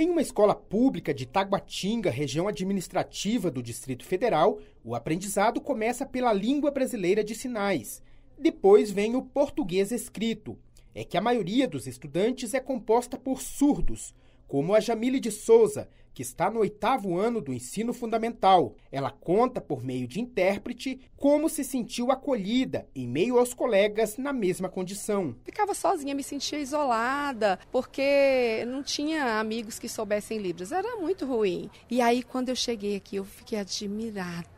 Em uma escola pública de Taguatinga, região administrativa do Distrito Federal, o aprendizado começa pela língua brasileira de sinais. Depois vem o português escrito. É que a maioria dos estudantes é composta por surdos, como a Jamile de Souza, que está no oitavo ano do ensino fundamental. Ela conta, por meio de intérprete, como se sentiu acolhida em meio aos colegas na mesma condição. Ficava sozinha, me sentia isolada, porque não tinha amigos que soubessem Libras. Era muito ruim. E aí, quando eu cheguei aqui, eu fiquei admirada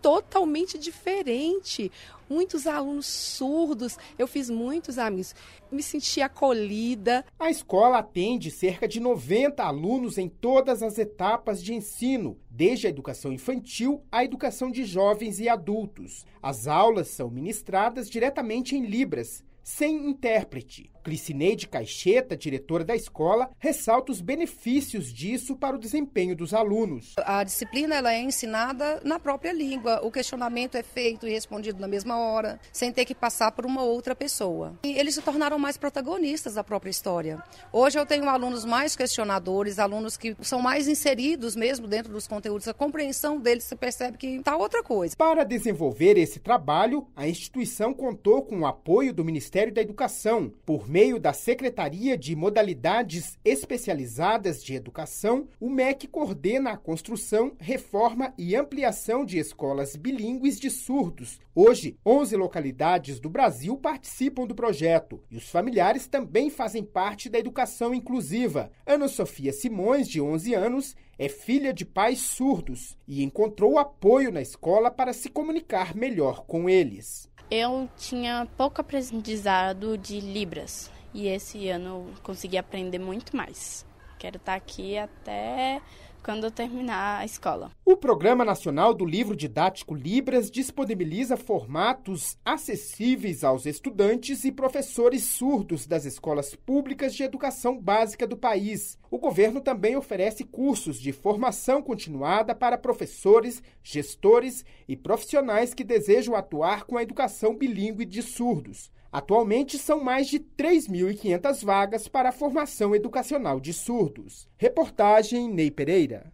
totalmente diferente. Muitos alunos surdos, eu fiz muitos amigos, me senti acolhida. A escola atende cerca de 90 alunos em todas as etapas de ensino, desde a educação infantil à educação de jovens e adultos. As aulas são ministradas diretamente em Libras, sem intérprete. Clicineide Caixeta, diretora da escola, ressalta os benefícios disso para o desempenho dos alunos. A disciplina ela é ensinada na própria língua, o questionamento é feito e respondido na mesma hora, sem ter que passar por uma outra pessoa. E eles se tornaram mais protagonistas da própria história. Hoje eu tenho alunos mais questionadores, alunos que são mais inseridos mesmo dentro dos conteúdos, a compreensão deles se percebe que está outra coisa. Para desenvolver esse trabalho, a instituição contou com o apoio do Ministério Ministério da Educação, por meio da Secretaria de Modalidades Especializadas de Educação, o MEC coordena a construção, reforma e ampliação de escolas bilíngues de surdos. Hoje, 11 localidades do Brasil participam do projeto e os familiares também fazem parte da educação inclusiva. Ana Sofia Simões, de 11 anos, é filha de pais surdos e encontrou apoio na escola para se comunicar melhor com eles. Eu tinha pouco aprendizado de Libras e esse ano consegui aprender muito mais. Quero estar tá aqui até quando eu terminar a escola. O Programa Nacional do Livro Didático Libras disponibiliza formatos acessíveis aos estudantes e professores surdos das escolas públicas de educação básica do país. O governo também oferece cursos de formação continuada para professores, gestores e profissionais que desejam atuar com a educação bilíngue de surdos. Atualmente são mais de 3.500 vagas para a formação educacional de surdos. Reportagem Ney Pereira.